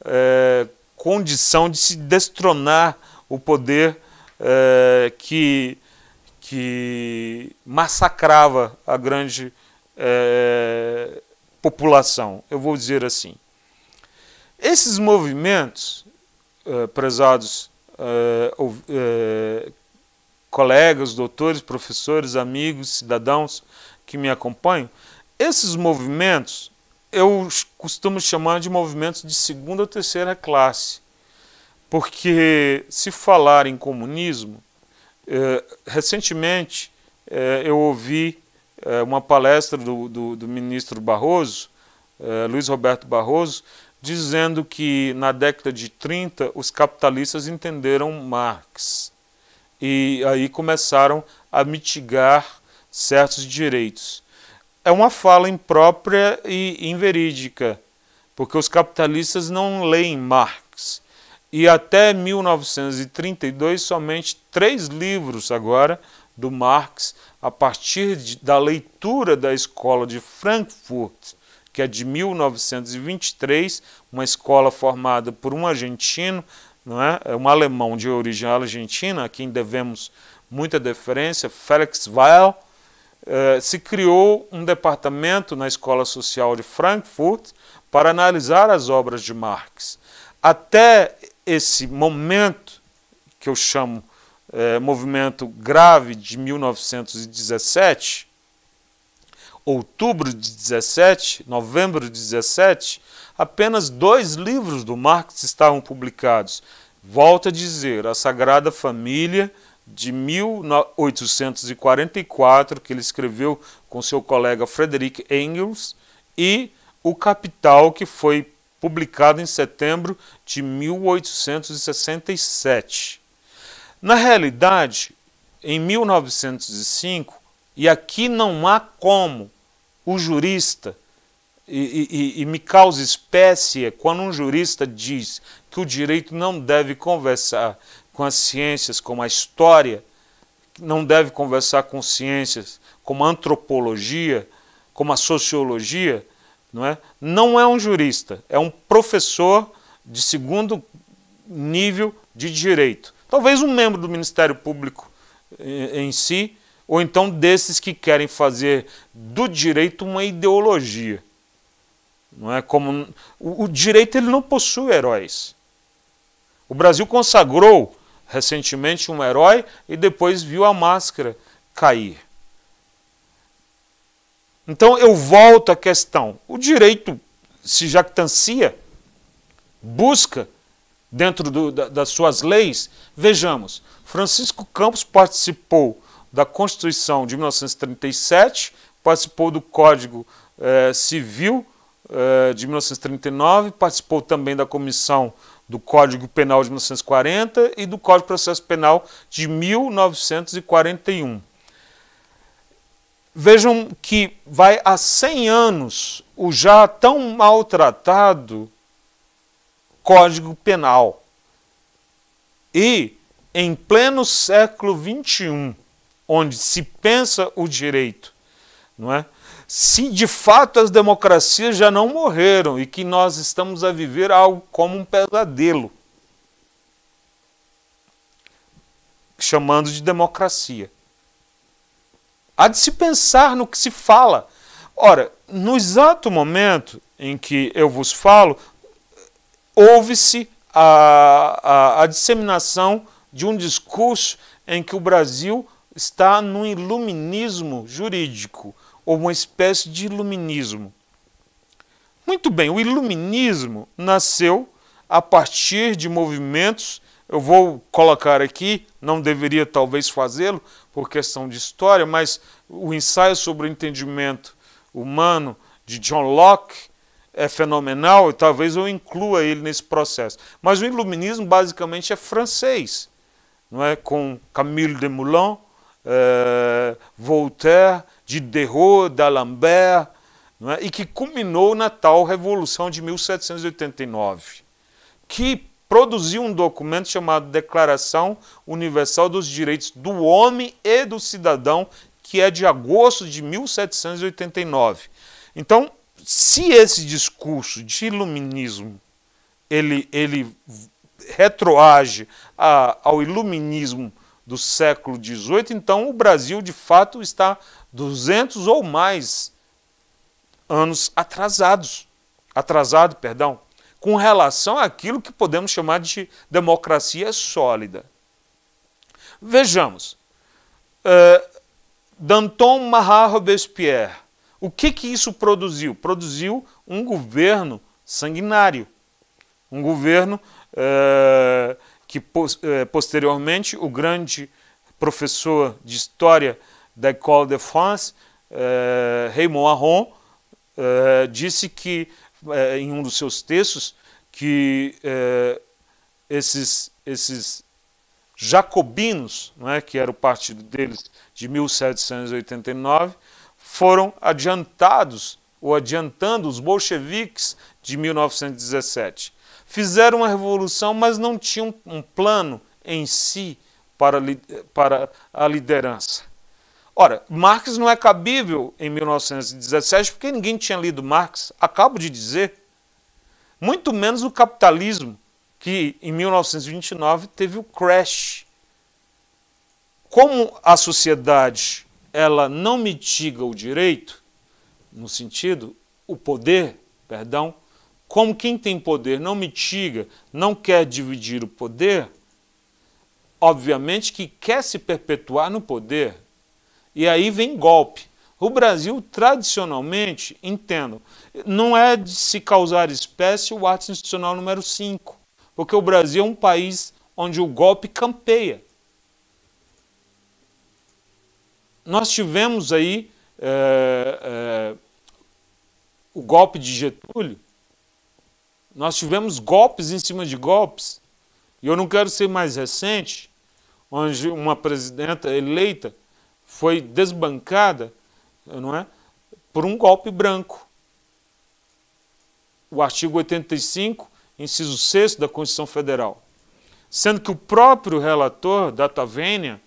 é, condição de se destronar o poder eh, que, que massacrava a grande é, população, eu vou dizer assim. Esses movimentos, é, prezados colegas, doutores, professores, amigos, cidadãos que me acompanham, esses movimentos eu costumo chamar de movimentos de segunda ou terceira classe porque se falar em comunismo, eh, recentemente eh, eu ouvi eh, uma palestra do, do, do ministro Barroso, Luiz Roberto Barroso, dizendo que na década de 30 os capitalistas entenderam Marx e aí começaram a mitigar certos direitos. É uma fala imprópria e inverídica, porque os capitalistas não leem Marx e até 1932 somente três livros agora do Marx a partir de, da leitura da escola de Frankfurt, que é de 1923, uma escola formada por um argentino, não é? é? um alemão de origem argentina, a quem devemos muita deferência, Felix Weil, eh, se criou um departamento na Escola Social de Frankfurt para analisar as obras de Marx. Até esse momento que eu chamo é, movimento grave de 1917, outubro de 17, novembro de 17, apenas dois livros do Marx estavam publicados. Volto a dizer, A Sagrada Família, de 1844, que ele escreveu com seu colega Frederick Engels, e O Capital, que foi publicado em setembro de 1867. Na realidade, em 1905, e aqui não há como o jurista, e, e, e me causa espécie quando um jurista diz que o direito não deve conversar com as ciências, como a história, não deve conversar com ciências, como a antropologia, como a sociologia, não é? Não é um jurista, é um professor de segundo nível de direito. Talvez um membro do Ministério Público eh, eh, em si, ou então desses que querem fazer do direito uma ideologia. Não é como o, direito ele não possui heróis. O Brasil consagrou recentemente um herói e depois viu a máscara cair. Então eu volto à questão: o direito se jactancia, busca dentro do, da, das suas leis. Vejamos, Francisco Campos participou da Constituição de 1937, participou do Código eh, Civil eh, de 1939, participou também da Comissão do Código Penal de 1940 e do Código de Processo Penal de 1941. Vejam que vai há 100 anos o já tão maltratado Código Penal. E, em pleno século XXI, onde se pensa o direito, não é? se de fato as democracias já não morreram e que nós estamos a viver algo como um pesadelo, chamando de democracia. Há de se pensar no que se fala. Ora, no exato momento em que eu vos falo, houve-se a, a, a disseminação de um discurso em que o Brasil está no iluminismo jurídico, ou uma espécie de iluminismo. Muito bem, o iluminismo nasceu a partir de movimentos eu vou colocar aqui, não deveria talvez fazê-lo por questão de história, mas o ensaio sobre o entendimento humano de John Locke é fenomenal e talvez eu inclua ele nesse processo. Mas o iluminismo basicamente é francês, não é? Com Camille de Moulin, eh, Voltaire, Diderot, d'Alembert, é? e que culminou na tal Revolução de 1789, que produziu um documento chamado Declaração Universal dos Direitos do Homem e do Cidadão, que é de agosto de 1789. Então, se esse discurso de iluminismo ele, ele retroage a, ao iluminismo do século XVIII, então o Brasil de fato está 200 ou mais anos atrasados, atrasado, perdão com relação àquilo que podemos chamar de democracia sólida. Vejamos. Uh, Danton Marat Robespierre. O que, que isso produziu? Produziu um governo sanguinário. Um governo uh, que, eh, posteriormente, o grande professor de história da École de France, uh, Raymond Aron, disse que é, em um dos seus textos que é, esses, esses jacobinos, né, que era o partido deles de 1789, foram adiantados ou adiantando os bolcheviques de 1917. Fizeram uma revolução, mas não tinham um plano em si para, para a liderança. Ora, Marx não é cabível em 1917 porque ninguém tinha lido Marx, acabo de dizer. Muito menos o capitalismo, que em 1929 teve o crash. Como a sociedade ela não mitiga o direito, no sentido, o poder, perdão, como quem tem poder não mitiga, não quer dividir o poder, obviamente que quer se perpetuar no poder, e aí vem golpe. O Brasil, tradicionalmente, entendo, não é de se causar espécie o ato institucional número 5, porque o Brasil é um país onde o golpe campeia. Nós tivemos aí é, é, o golpe de Getúlio, nós tivemos golpes em cima de golpes, e eu não quero ser mais recente, onde uma presidenta eleita foi desbancada não é, por um golpe branco. O artigo 85, inciso 6 da Constituição Federal. Sendo que o próprio relator, Data Vênia,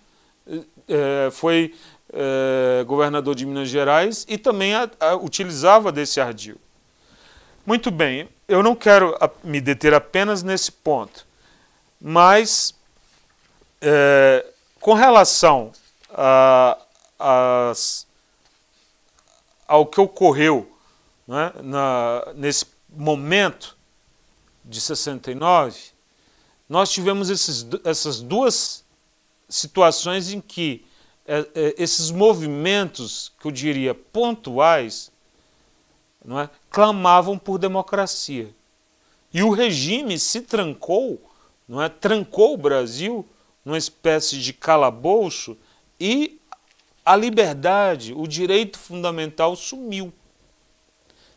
eh, eh, foi eh, governador de Minas Gerais e também utilizava desse ardil. Muito bem, eu não quero me deter apenas nesse ponto, mas é, com relação a, as, ao que ocorreu né, na, nesse momento de 69, nós tivemos esses, essas duas situações em que é, é, esses movimentos, que eu diria pontuais, não é, clamavam por democracia. E o regime se trancou, não é, trancou o Brasil numa espécie de calabouço e a liberdade, o direito fundamental sumiu,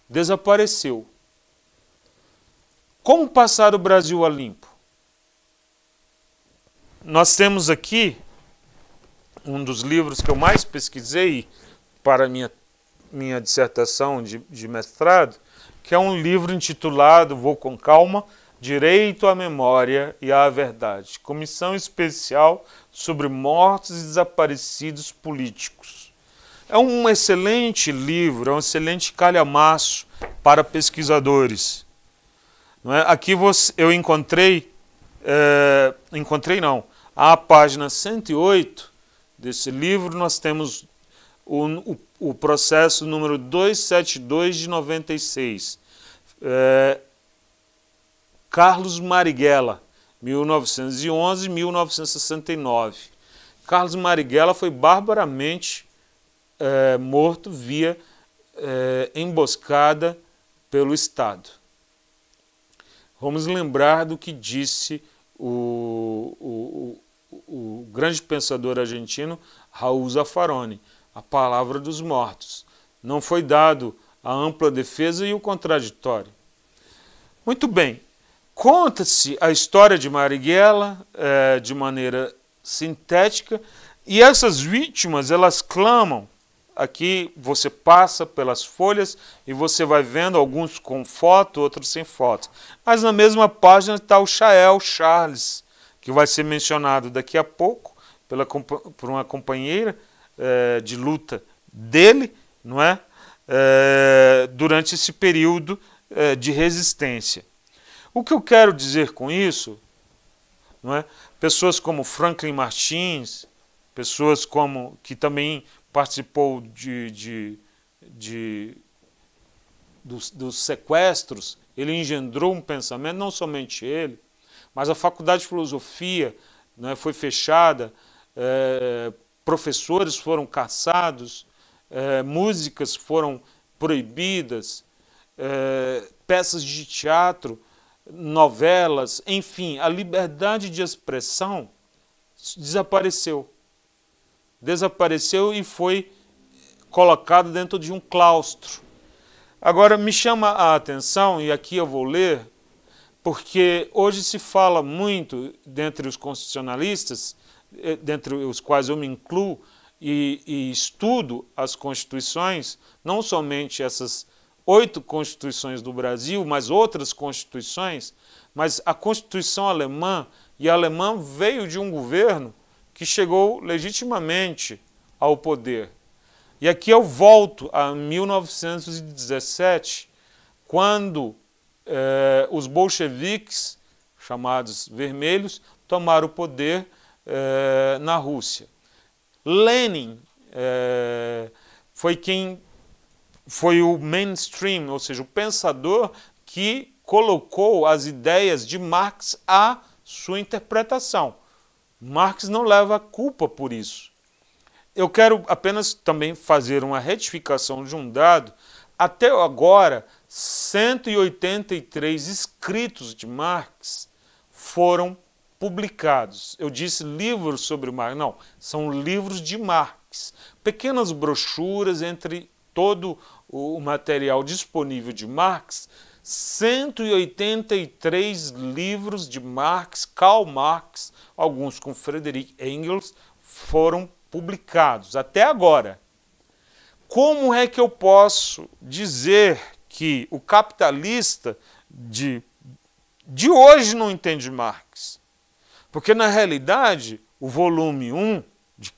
desapareceu. Como passar o Brasil a limpo? Nós temos aqui um dos livros que eu mais pesquisei para minha, minha dissertação de, de mestrado, que é um livro intitulado Vou com Calma direito à memória e à verdade, comissão especial sobre mortos e desaparecidos políticos. É um excelente livro, é um excelente calhamaço para pesquisadores. É? Aqui eu encontrei, é, encontrei não, a página 108 desse livro nós temos o, o, o processo número 272 de 96. É, Carlos Marighella, 1911-1969. Carlos Marighella foi barbaramente é, morto via é, emboscada pelo Estado. Vamos lembrar do que disse o, o, o, o grande pensador argentino Raul Zaffaroni, a palavra dos mortos. Não foi dado a ampla defesa e o contraditório. Muito bem, Conta-se a história de Marighella é, de maneira sintética e essas vítimas elas clamam. Aqui você passa pelas folhas e você vai vendo alguns com foto, outros sem foto. Mas na mesma página está o Chael Charles, que vai ser mencionado daqui a pouco pela, por uma companheira é, de luta dele, não é? é durante esse período é, de resistência. O que eu quero dizer com isso, não é? Pessoas como Franklin Martins, pessoas como que também participou de, de, de dos, dos sequestros, ele engendrou um pensamento, não somente ele, mas a faculdade de filosofia é foi fechada, é, professores foram caçados, é, músicas foram proibidas, é, peças de teatro novelas, enfim, a liberdade de expressão desapareceu. Desapareceu e foi colocado dentro de um claustro. Agora, me chama a atenção, e aqui eu vou ler, porque hoje se fala muito, dentre os constitucionalistas, eh, dentre os quais eu me incluo, e, e estudo as constituições, não somente essas oito constituições do Brasil, mais outras constituições, mas a Constituição alemã, e a alemã veio de um governo que chegou legitimamente ao poder. E aqui eu volto a 1917, quando eh, os bolcheviques, chamados vermelhos, tomaram o poder eh, na Rússia. Lenin eh, foi quem foi o mainstream, ou seja, o pensador que colocou as ideias de Marx à sua interpretação. Marx não leva a culpa por isso. Eu quero apenas também fazer uma retificação de um dado. Até agora, 183 escritos de Marx foram publicados. Eu disse livros sobre Marx. Não, são livros de Marx. Pequenas brochuras entre todo o material disponível de Marx, 183 livros de Marx, Karl Marx, alguns com Frederick Engels, foram publicados até agora. Como é que eu posso dizer que o capitalista de, de hoje não entende Marx? Porque, na realidade, o volume 1 de,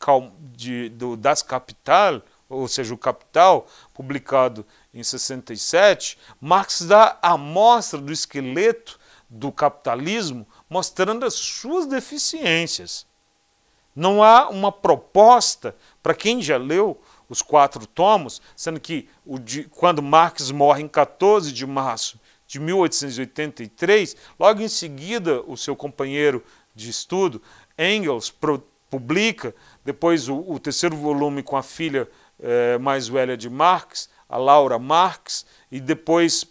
de, do Das Capital ou seja, o Capital, publicado em 67, Marx dá a amostra do esqueleto do capitalismo, mostrando as suas deficiências. Não há uma proposta para quem já leu os quatro tomos, sendo que quando Marx morre em 14 de março de 1883, logo em seguida o seu companheiro de estudo, Engels, publica depois o, o terceiro volume com a filha é, mais velha de Marx, a Laura Marx, e depois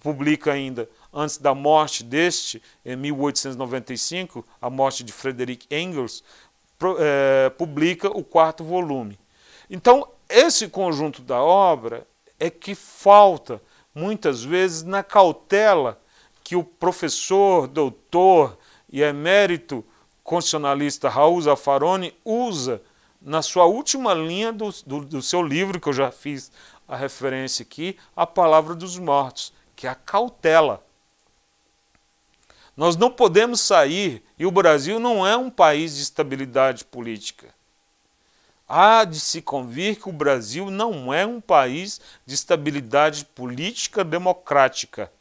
publica ainda, antes da morte deste, em 1895, a morte de Frederick Engels, é, publica o quarto volume. Então, esse conjunto da obra é que falta, muitas vezes, na cautela que o professor, doutor e emérito constitucionalista Raul Zaffaroni usa na sua última linha do, do, do seu livro, que eu já fiz a referência aqui, a palavra dos mortos, que é a cautela. Nós não podemos sair, e o Brasil não é um país de estabilidade política. Há de se convir que o Brasil não é um país de estabilidade política democrática.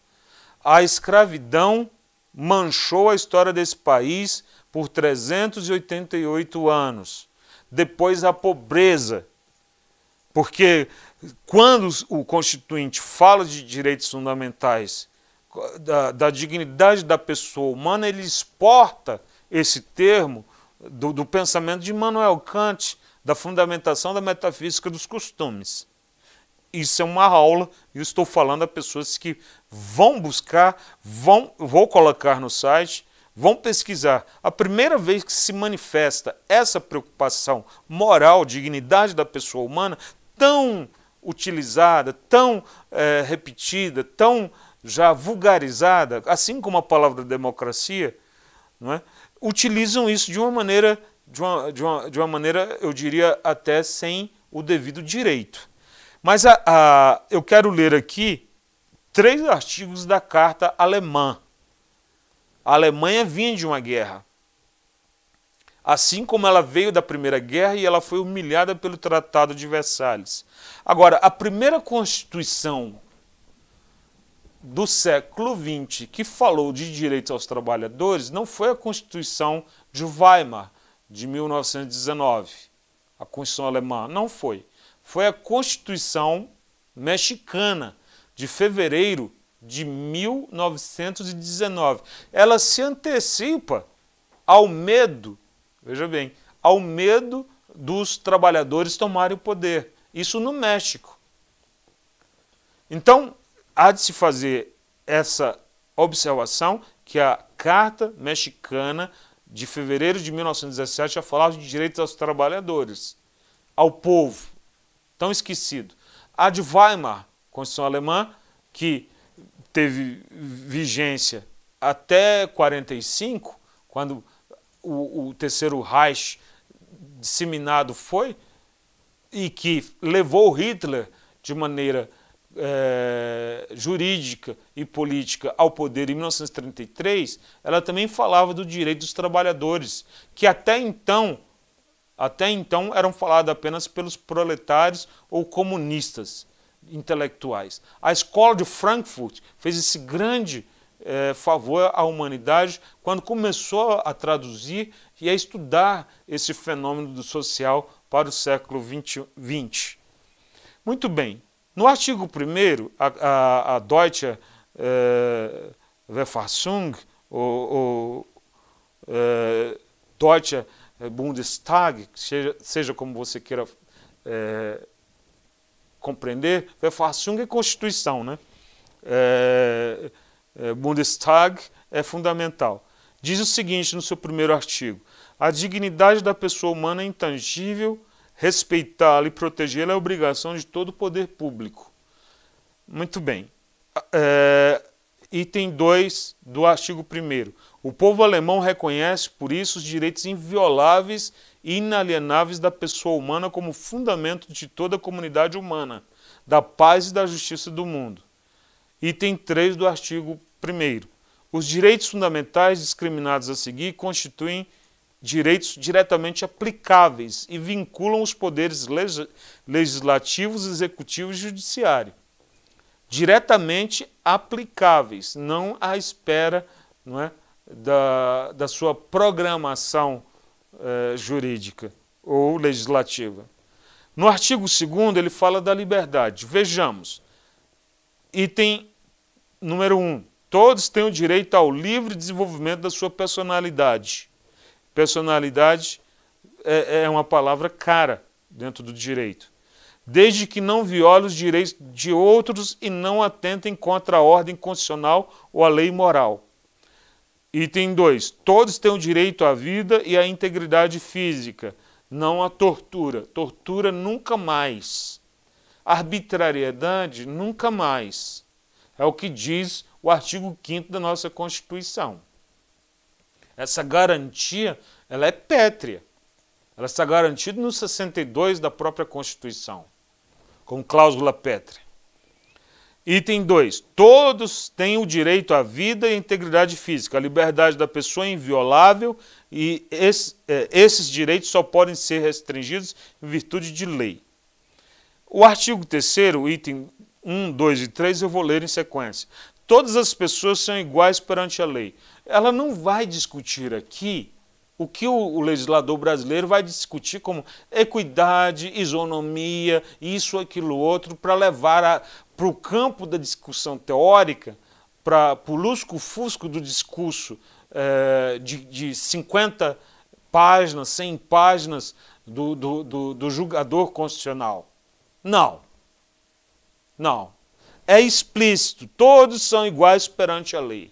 A escravidão manchou a história desse país por 388 anos depois a pobreza. Porque quando o Constituinte fala de direitos fundamentais, da, da dignidade da pessoa humana, ele exporta esse termo do, do pensamento de Immanuel Kant, da fundamentação da metafísica dos costumes. Isso é uma aula, e eu estou falando a pessoas que vão buscar, vão, vou colocar no site, vão pesquisar. A primeira vez que se manifesta essa preocupação moral, dignidade da pessoa humana, tão utilizada, tão é, repetida, tão já vulgarizada, assim como a palavra democracia, não é? utilizam isso de uma maneira, de uma, de uma, de uma maneira, eu diria, até sem o devido direito. Mas a, a, eu quero ler aqui três artigos da carta alemã a Alemanha vinha de uma guerra. Assim como ela veio da Primeira Guerra e ela foi humilhada pelo Tratado de Versalhes. Agora, a primeira Constituição do século XX que falou de direitos aos trabalhadores não foi a Constituição de Weimar, de 1919, a Constituição alemã, não foi. Foi a Constituição mexicana, de fevereiro de 1919. Ela se antecipa ao medo, veja bem, ao medo dos trabalhadores tomarem o poder. Isso no México. Então, há de se fazer essa observação que a Carta Mexicana de fevereiro de 1917 já falava de direitos aos trabalhadores, ao povo, tão esquecido. A de Weimar, Constituição Alemã, que teve vigência até 45, quando o, o terceiro Reich disseminado foi, e que levou Hitler de maneira é, jurídica e política ao poder em 1933, ela também falava do direito dos trabalhadores, que até então, até então eram falados apenas pelos proletários ou comunistas intelectuais. A escola de Frankfurt fez esse grande eh, favor à humanidade quando começou a traduzir e a estudar esse fenômeno do social para o século XX. Muito bem, no artigo 1, a, a, a, Deutsche eh, Verfassung, ou, ou eh, Deutsche Bundestag, seja, seja como você queira eh, compreender, Verfassung é Constituição, né? É, é, Bundestag é fundamental. Diz o seguinte no seu primeiro artigo: a dignidade da pessoa humana é intangível, respeitá-la e protegê-la é obrigação de todo o poder público. Muito bem. É, item 2 do artigo 1. O povo alemão reconhece, por isso, os direitos invioláveis inalienáveis da pessoa humana como fundamento de toda a comunidade humana, da paz e da justiça do mundo. Item 3 do artigo 1. Os direitos fundamentais discriminados a seguir constituem direitos diretamente aplicáveis e vinculam os poderes legislativos, executivo e judiciário. Diretamente aplicáveis, não à espera não é, da, da sua programação eh, jurídica ou legislativa. No artigo 2 ele fala da liberdade. Vejamos. Item número 1. Um, todos têm o direito ao livre desenvolvimento da sua personalidade. Personalidade é, é uma palavra cara dentro do direito. Desde que não viole os direitos de outros e não atentem contra a ordem constitucional ou a lei moral. Item 2. Todos têm o direito à vida e à integridade física, não à tortura. Tortura nunca mais. Arbitrariedade nunca mais. É o que diz o artigo 5 da nossa Constituição. Essa garantia ela é pétrea. Ela está garantida no 62 da própria Constituição, com cláusula pétrea. Item 2. Todos têm o direito à vida e à integridade física. A liberdade da pessoa é inviolável e esse, é, esses direitos só podem ser restringidos em virtude de lei. O artigo 3, item 1, 2 e 3, eu vou ler em sequência. Todas as pessoas são iguais perante a lei. Ela não vai discutir aqui o que o, legislador brasileiro vai discutir como equidade, isonomia, isso, aquilo, outro, para levar a, para o campo da discussão teórica, para o lusco-fusco do discurso é, de, de 50 páginas, 100 páginas do, do, do, do julgador constitucional. Não. Não. É explícito. Todos são iguais perante a lei.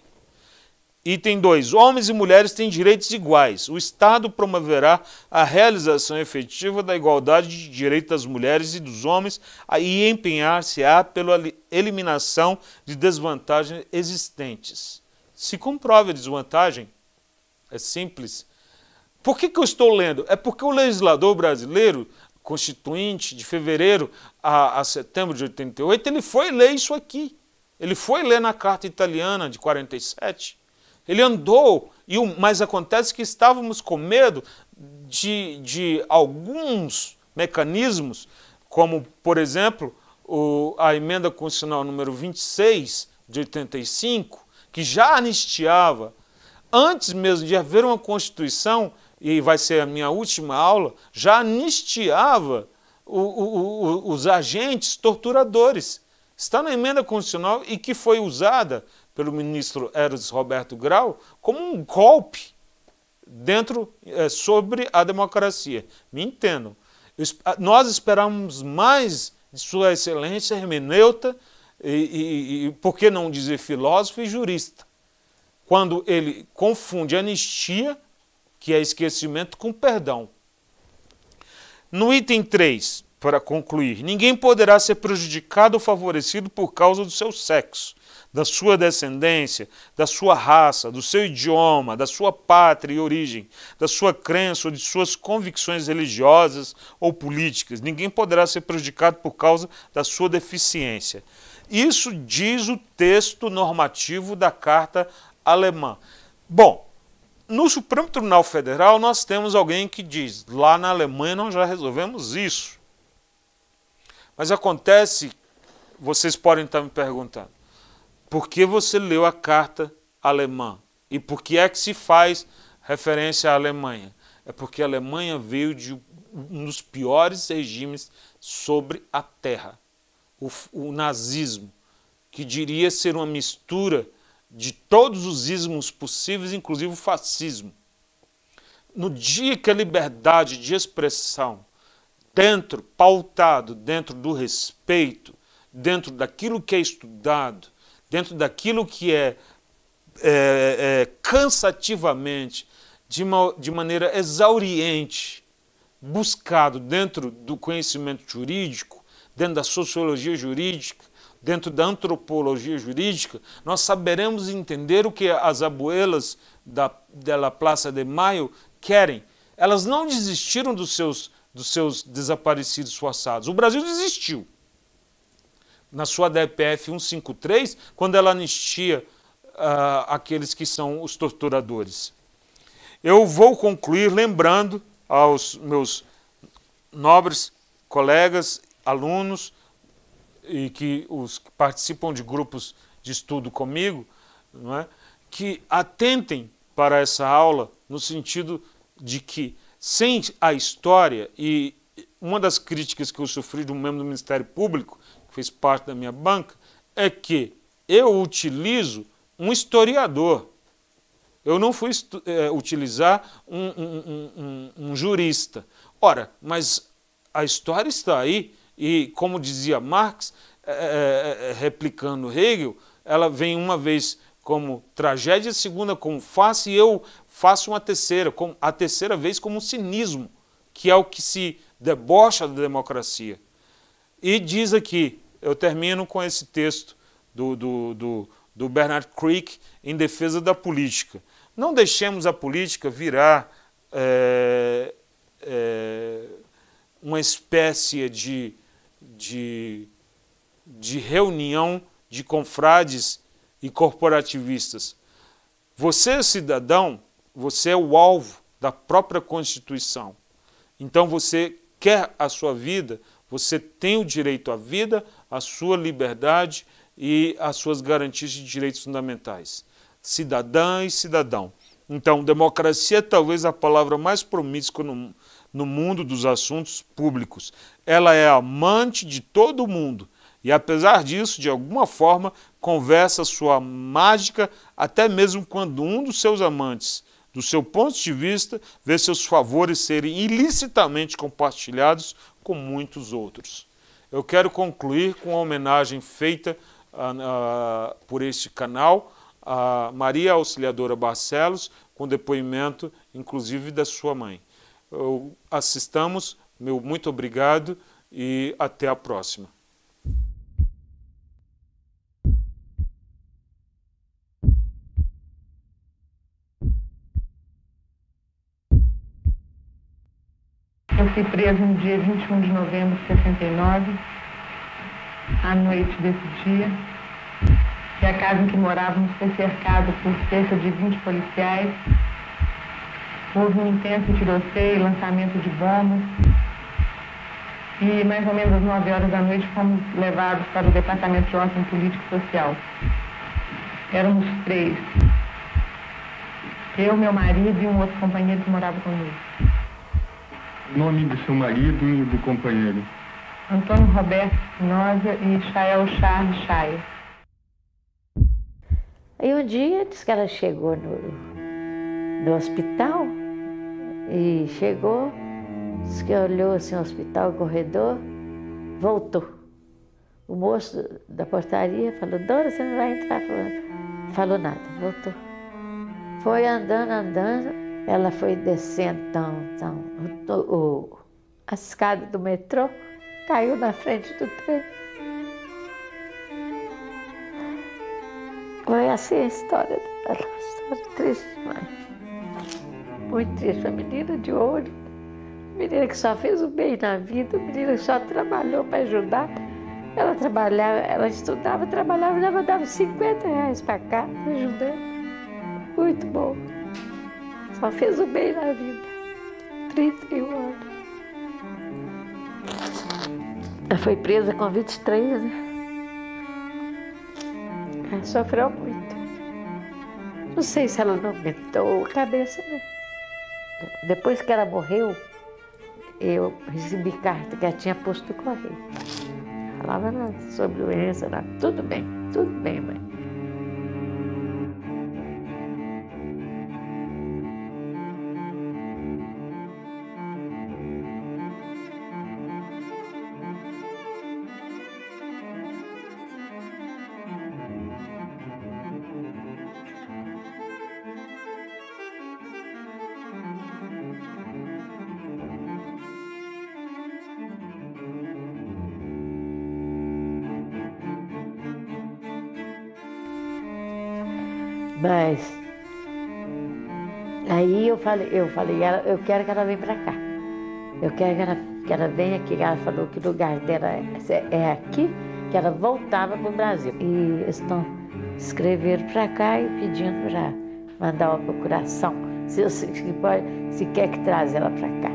Item 2. Homens e mulheres têm direitos iguais. O Estado promoverá a realização efetiva da igualdade de direitos das mulheres e dos homens e empenhar-se-á pela eliminação de desvantagens existentes. Se comprova a desvantagem, é simples. Por que, que eu estou lendo? É porque o legislador brasileiro, constituinte de fevereiro a, a setembro de 88, ele foi ler isso aqui. Ele foi ler na Carta Italiana de 47 ele andou, e o, mas acontece que estávamos com medo de, de alguns mecanismos, como, por exemplo, o, a emenda constitucional número 26 de 85, que já anistiava, antes mesmo de haver uma Constituição, e vai ser a minha última aula, já anistiava o, o, os agentes torturadores. Está na emenda constitucional e que foi usada pelo ministro Eros Roberto Grau como um golpe dentro é, sobre a democracia. Me entendo ah, Nós esperamos mais de sua excelência hermeneuta e, e, e por que não dizer filósofo e jurista, quando ele confunde anistia, que é esquecimento, com perdão. No item 3, para concluir, ninguém poderá ser prejudicado ou favorecido por causa do seu sexo, da sua descendência, da sua raça, do seu idioma, da sua pátria e origem, da sua crença ou de suas convicções religiosas ou políticas. Ninguém poderá ser prejudicado por causa da sua deficiência. Isso diz o texto normativo da Carta Alemã. Bom, no Supremo Tribunal Federal nós temos alguém que diz: lá na Alemanha nós já resolvemos isso. Mas acontece, vocês podem estar me perguntando, por que você leu a carta alemã? E por que é que se faz referência à Alemanha? É porque a Alemanha veio de um dos piores regimes sobre a terra, o, o nazismo, que diria ser uma mistura de todos os ismos possíveis, inclusive o fascismo. No dia que a liberdade de expressão, dentro, pautado dentro do respeito, dentro daquilo que é estudado, dentro daquilo que é, é, é cansativamente, de, uma, de maneira exauriente, buscado dentro do conhecimento jurídico, dentro da sociologia jurídica, dentro da antropologia jurídica, nós saberemos entender o que as abuelas da dela praça de Maio querem. Elas não desistiram dos seus, dos seus desaparecidos forçados. O Brasil desistiu na sua DPF 153, quando ela anistia uh, aqueles que são os torturadores. Eu vou concluir lembrando aos meus nobres colegas, alunos e que os que participam de grupos de estudo comigo, é? que atentem para essa aula no sentido de que sem a história e uma das críticas que eu sofri de um membro do Ministério Público fez parte da minha banca, é que eu utilizo um historiador. Eu não fui é, utilizar um, um, um, um jurista. Ora, mas a história está aí, e como dizia Marx, é é, é, é, replicando Hegel, ela vem uma vez como tragédia, segunda como face, e eu faço uma terceira, como, a terceira vez como cinismo, que é o que se debocha da democracia. E diz aqui, eu termino com esse texto do, do, do, do Bernard Crick em defesa da política. Não deixemos a política virar é, é, uma espécie de, de, de reunião de confrades e corporativistas. Você, cidadão, você é o alvo da própria Constituição. Então você quer a sua vida, você tem o direito à vida, à sua liberdade e às suas garantias de direitos fundamentais. Cidadã e cidadão. Então, democracia é talvez a palavra mais promíscua no, no mundo dos assuntos públicos. Ela é amante de todo mundo e, apesar disso, de alguma forma, conversa sua mágica até mesmo quando um dos seus amantes, do seu ponto de vista, vê seus favores serem ilicitamente compartilhados com muitos outros. Eu quero concluir com a homenagem feita uh, uh, por este canal a Maria Auxiliadora Barcelos, com depoimento, inclusive, da sua mãe. Eu, assistamos, meu muito obrigado e até a próxima. fui preso no dia 21 de novembro de 69, à noite desse dia. E a casa em que morávamos foi cercada por cerca de 20 policiais. Houve um intenso tiroteio, lançamento de bombas. E mais ou menos às 9 horas da noite fomos levados para o Departamento de Ordem Política e Social. Éramos três. Eu, meu marido e um outro companheiro que morava comigo. Nome do seu marido e do companheiro? Antônio Roberto Espinosa e Chael Charles Chaia. Aí um dia diz que ela chegou no, no hospital e chegou, diz que olhou assim o hospital, o corredor, voltou. O moço da portaria falou, Dora, você não vai entrar? Falou, falou nada, voltou. Foi andando, andando, ela foi descendo, tão, tão, o, o, a escada do metrô caiu na frente do trem. Foi assim a história dela, uma história triste demais. Muito triste, uma menina de ouro, menina que só fez o bem na vida, menina que só trabalhou para ajudar. Ela trabalhava, ela estudava, trabalhava, ela mandava 50 reais para cá, ajudando. Muito bom. Só fez o bem na vida. 31 anos. Ela foi presa com 23, né? Ela sofreu muito. Não sei se ela não aumentou a cabeça, né? Depois que ela morreu, eu recebi carta que ela tinha posto no correio. Falava sobre doença, Tudo bem, tudo bem, mãe. falei, eu falei, ela, eu quero que ela venha para cá. Eu quero que ela, que ela venha aqui. Ela falou que o lugar dela é, é, é aqui, que ela voltava para o Brasil. E estão escrevendo para cá e pedindo para mandar uma procuração. Se, se, se, pode, se quer que traz ela para cá.